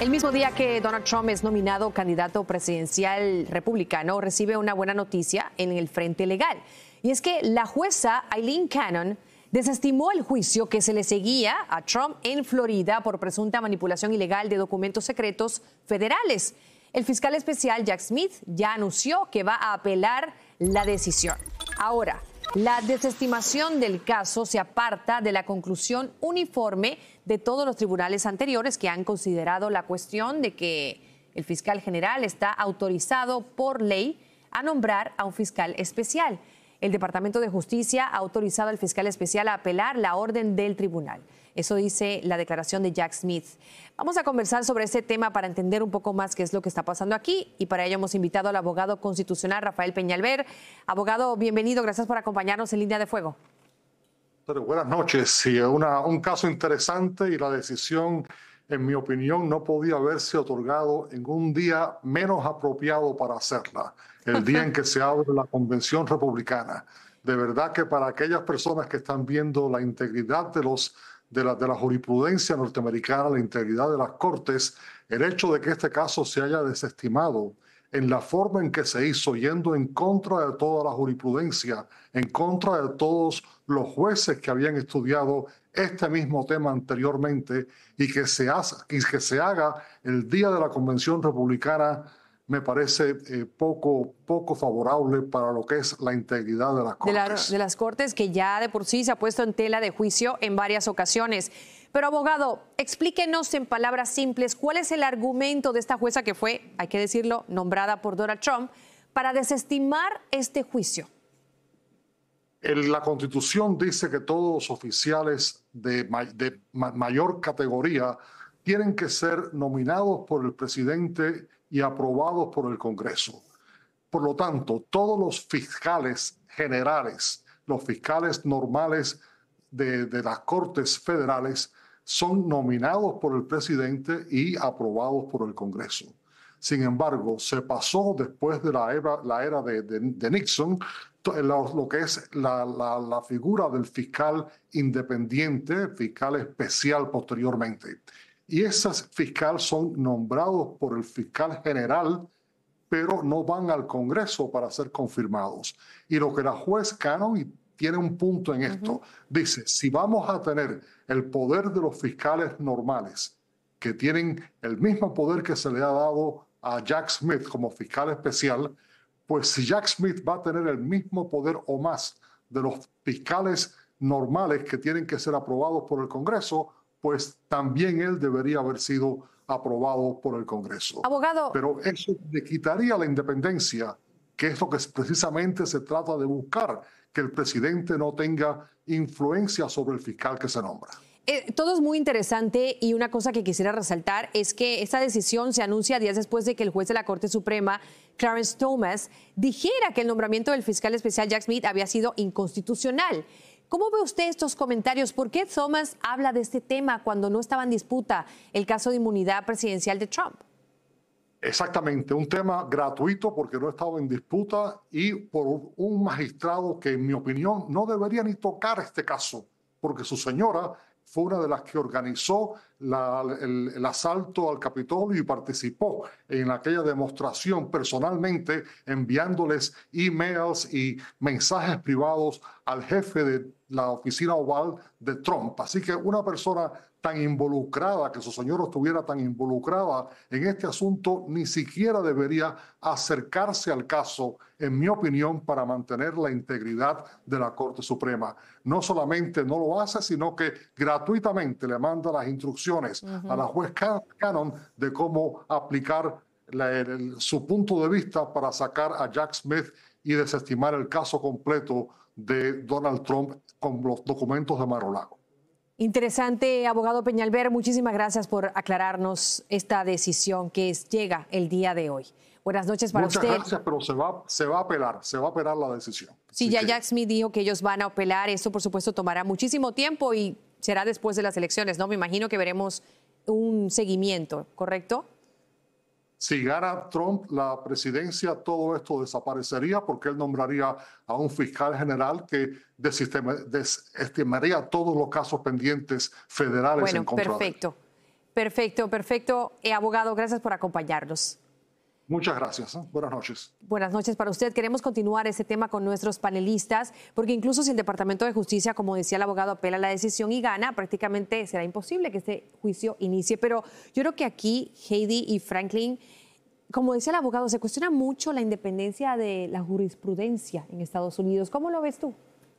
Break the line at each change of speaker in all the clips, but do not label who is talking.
El mismo día que Donald Trump es nominado candidato presidencial republicano, recibe una buena noticia en el frente legal. Y es que la jueza Eileen Cannon desestimó el juicio que se le seguía a Trump en Florida por presunta manipulación ilegal de documentos secretos federales. El fiscal especial Jack Smith ya anunció que va a apelar la decisión. Ahora, la desestimación del caso se aparta de la conclusión uniforme de todos los tribunales anteriores que han considerado la cuestión de que el fiscal general está autorizado por ley a nombrar a un fiscal especial el Departamento de Justicia ha autorizado al fiscal especial a apelar la orden del tribunal. Eso dice la declaración de Jack Smith. Vamos a conversar sobre este tema para entender un poco más qué es lo que está pasando aquí y para ello hemos invitado al abogado constitucional Rafael Peñalver. Abogado, bienvenido, gracias por acompañarnos en Línea de Fuego.
buenas noches. Sí, un caso interesante y la decisión en mi opinión, no podía haberse otorgado en un día menos apropiado para hacerla, el día en que se abre la Convención Republicana. De verdad que para aquellas personas que están viendo la integridad de, los, de, la, de la jurisprudencia norteamericana, la integridad de las Cortes, el hecho de que este caso se haya desestimado en la forma en que se hizo, yendo en contra de toda la jurisprudencia, en contra de todos los jueces que habían estudiado este mismo tema anteriormente y que se, haga el día de la Convención Republicana me parece eh, poco, favorable para lo que es la integridad de las
Cortes. de, las Cortes que ya de por sí se ha puesto en tela de juicio en varias ocasiones. Pero abogado, explíquenos en palabras simples cuál es el argumento de esta jueza que fue, hay que decirlo, nombrada por Donald Trump para desestimar este juicio
la constitución dice que todos los oficiales de, mayor categoría tienen que ser nominados por el presidente y aprobados por el Congreso. Por lo tanto, todos los fiscales generales, los fiscales normales de, las Cortes Federales, son nominados por el presidente y aprobados por el Congreso. Sin embargo, se pasó después de la era, de, Nixon lo, que es la, figura del fiscal independiente, fiscal especial posteriormente. Y esas fiscales son nombrados por el fiscal general, pero no van al Congreso para ser confirmados. Y lo que la juez Canon tiene un punto en esto, dice, si vamos a tener el poder de los fiscales normales, que tienen el mismo poder que se le ha dado a Jack Smith como fiscal especial, pues si Jack Smith va a tener el mismo poder o más de los fiscales normales que tienen que ser aprobados por el Congreso, pues también él debería haber sido aprobado por el Congreso. Abogado. Pero eso le quitaría la independencia, que es lo que precisamente se trata de buscar, que el presidente no tenga influencia sobre el fiscal que se nombra.
Eh, todo es muy interesante y una cosa que quisiera resaltar es que esta decisión se anuncia días después de que el juez de la Corte Suprema Clarence Thomas, dijera que el nombramiento del fiscal especial Jack Smith había sido inconstitucional. ¿Cómo ve usted estos comentarios? ¿Por qué Thomas habla de este tema cuando no estaba en disputa el caso de inmunidad presidencial de Trump?
Exactamente, un tema gratuito porque no estaba en disputa y por un magistrado que en mi opinión no debería ni tocar este caso, porque su señora fue una de las que organizó el, el, asalto al Capitolio y participó en aquella demostración personalmente, enviándoles emails y mensajes privados al jefe de la oficina oval de Trump. Así que una persona involucrada, que su señor estuviera tan involucrada en este asunto, ni siquiera debería acercarse al caso, en mi opinión, para mantener la integridad de la Corte Suprema. No solamente no lo hace, sino que gratuitamente le manda las instrucciones a la juez Cannon de cómo aplicar su punto de vista para sacar a Jack Smith y desestimar el caso completo de Donald Trump con los documentos de Marolaco.
Interesante, abogado Peñalver, muchísimas gracias por aclararnos esta decisión que llega el día de hoy. Buenas noches para Muchas gracias,
pero se va, a apelar, se va a apelar la decisión. Sí, ya
Jack Smith dijo que ellos van a apelar, Esto, por supuesto tomará muchísimo tiempo y será después de las elecciones, ¿no? Me imagino que veremos un seguimiento, ¿correcto?
si gana Trump la presidencia, todo esto desaparecería porque él nombraría a un fiscal general que desestimaría todos los casos pendientes federales bueno, perfecto.
Perfecto, perfecto. Eh, abogado, gracias por acompañarnos.
Muchas gracias. ¿eh? Buenas noches.
Buenas noches para usted. Queremos continuar este tema con nuestros panelistas, porque incluso si el Departamento de Justicia, como decía el abogado, apela la decisión y gana, prácticamente será imposible que este juicio inicie. Pero yo creo que aquí Heidi y Franklin, como decía el abogado, se cuestiona mucho la independencia de la jurisprudencia en Estados Unidos. ¿Cómo lo ves tú?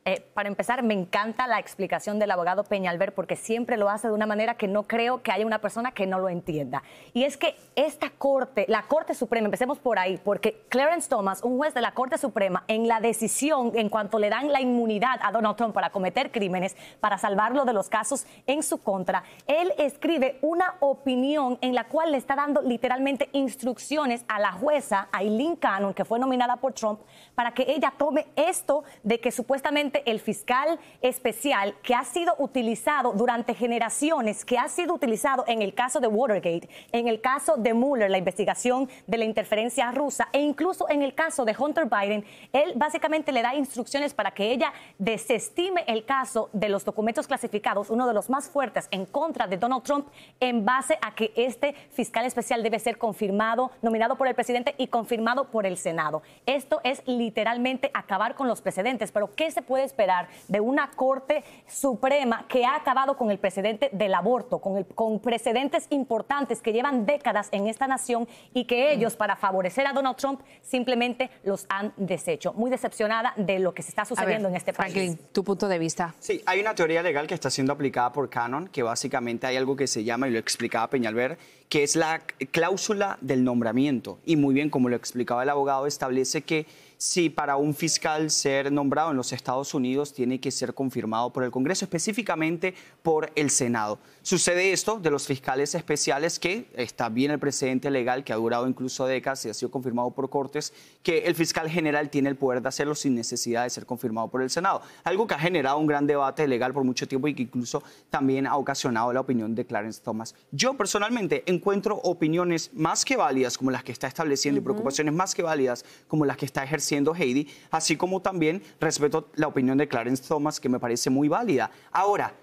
Eh, para empezar, me encanta
la explicación del abogado Peñalver porque siempre lo hace de una manera que no creo que haya una persona que no lo entienda. Y es que esta Corte, la Corte Suprema, empecemos por ahí, porque Clarence Thomas, un juez de la Corte Suprema, en la decisión en cuanto le dan la inmunidad a Donald Trump para cometer crímenes, para salvarlo de los casos en su contra, él escribe una opinión en la cual le está dando literalmente instrucciones a la jueza Aileen Cannon, que fue nominada por Trump, para que ella tome esto de que supuestamente el fiscal especial que ha sido utilizado durante generaciones, que ha sido utilizado en el caso de Watergate, en el caso de Mueller, la investigación de la interferencia rusa, e incluso en el caso de Hunter Biden, él básicamente le da instrucciones para que ella desestime el caso de los documentos clasificados, uno de los más fuertes en contra de Donald Trump, en base a que este fiscal especial debe ser confirmado, nominado por el presidente y confirmado por el Senado. Esto es literalmente acabar con los precedentes, pero ¿qué se puede esperar de una Corte Suprema que ha acabado con el precedente del aborto, con, precedentes importantes que llevan décadas en esta nación y que ellos, para favorecer a Donald Trump, simplemente los han deshecho? Muy decepcionada de lo que se está sucediendo en este país. Franklin,
tu punto de vista.
Sí, hay una teoría legal que está siendo aplicada por Canon, que básicamente hay algo que se llama, y lo explicaba Peñalver, que es la cláusula del nombramiento. Y muy bien, como lo explicaba el abogado, establece que si para un fiscal ser nombrado en los Estados Unidos tiene que ser confirmado por el Congreso, específicamente por el Senado. Sucede esto de los fiscales especiales que está bien el precedente legal que ha durado incluso décadas y ha sido confirmado por Cortes, que el fiscal general tiene el poder de hacerlo sin necesidad de ser confirmado por el Senado, algo que ha generado un gran debate legal por mucho tiempo y que incluso también ha ocasionado la opinión de Clarence Thomas. Yo personalmente encuentro opiniones más que válidas como las que está estableciendo y preocupaciones más que válidas como las que está ejerciendo siendo Heidi, así como también respeto la opinión de Clarence Thomas, que me parece muy válida. Ahora,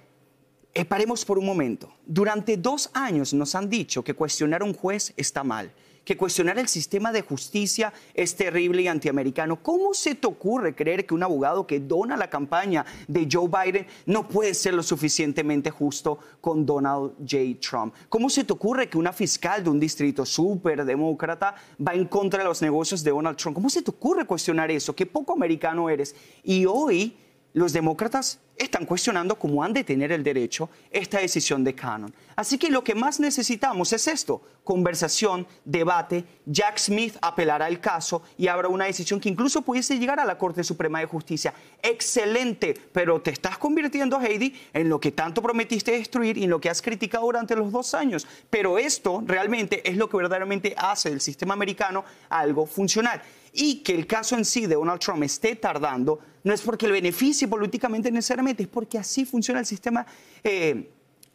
eh, paremos por un momento. Durante dos años nos han dicho que cuestionar a un juez está mal que cuestionar el sistema de justicia es terrible y antiamericano. ¿Cómo se te ocurre creer que un abogado que dona la campaña de Joe Biden no puede ser lo suficientemente justo con Donald J. Trump? ¿Cómo se te ocurre que una fiscal de un distrito súper demócrata va en contra de los negocios de Donald Trump? ¿Cómo se te ocurre cuestionar eso? ¿Qué poco americano eres? Y hoy los demócratas están cuestionando cómo han de tener el derecho esta decisión de Cannon. Así que lo que más necesitamos es esto, conversación, debate. Jack Smith apelará el caso y habrá una decisión que incluso pudiese llegar a la Corte Suprema de Justicia. Excelente, pero te estás convirtiendo, Heidi, en lo que tanto prometiste destruir y en lo que has criticado durante los dos años. Pero esto realmente es lo que verdaderamente hace del sistema americano algo funcional. Y que el caso en sí de Donald Trump esté tardando no es porque el beneficie políticamente necesariamente, es porque así funciona el sistema eh,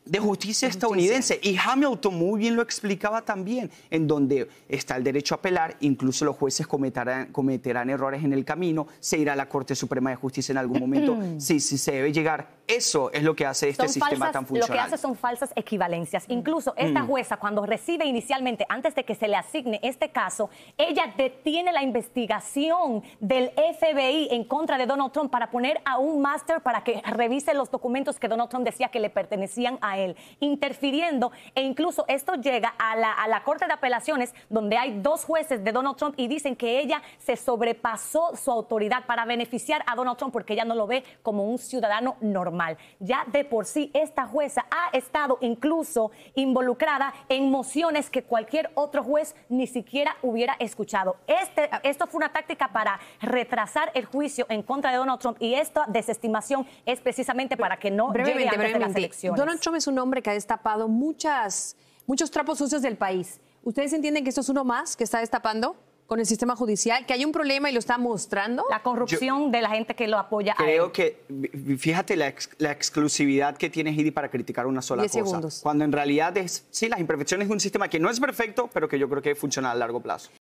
de justicia estadounidense. Y Hamilton muy bien lo explicaba también, en donde está el derecho a apelar, incluso los jueces cometerán, cometerán errores en el camino, se irá a la Corte Suprema de Justicia en algún momento, sí, sí, se debe llegar. Eso es lo que hace este sistema tan funcional. Lo que hace
son falsas equivalencias. Incluso mm. esta jueza, cuando recibe inicialmente, antes de que se le asigne este caso, ella detiene la investigación del FBI en contra de Donald Trump para poner a un máster para que revise los documentos que Donald Trump decía que le pertenecían a él, interfiriendo e incluso esto llega a la, Corte de Apelaciones donde hay dos jueces de Donald Trump y dicen que ella se sobrepasó su autoridad para beneficiar a Donald Trump porque ella no lo ve como un ciudadano normal. Ya de por sí esta jueza ha estado incluso involucrada en mociones que cualquier otro juez ni siquiera hubiera escuchado. Este, ah. esto fue una táctica para retrasar el juicio en contra de Donald Trump y esta desestimación es precisamente para que no llegue antes de las elecciones. Donald
Trump es un hombre que ha destapado muchas, muchos trapos sucios del país. ¿Ustedes entienden que esto es uno más que está destapando? con el sistema judicial, que hay un problema y lo está mostrando. La
corrupción
de la gente que lo apoya.
Creo
que, fíjate la, exclusividad que tiene Gidi para criticar una sola cosa. Cuando en realidad es, sí, las imperfecciones de un sistema que no es perfecto, pero que yo creo que funciona a largo plazo.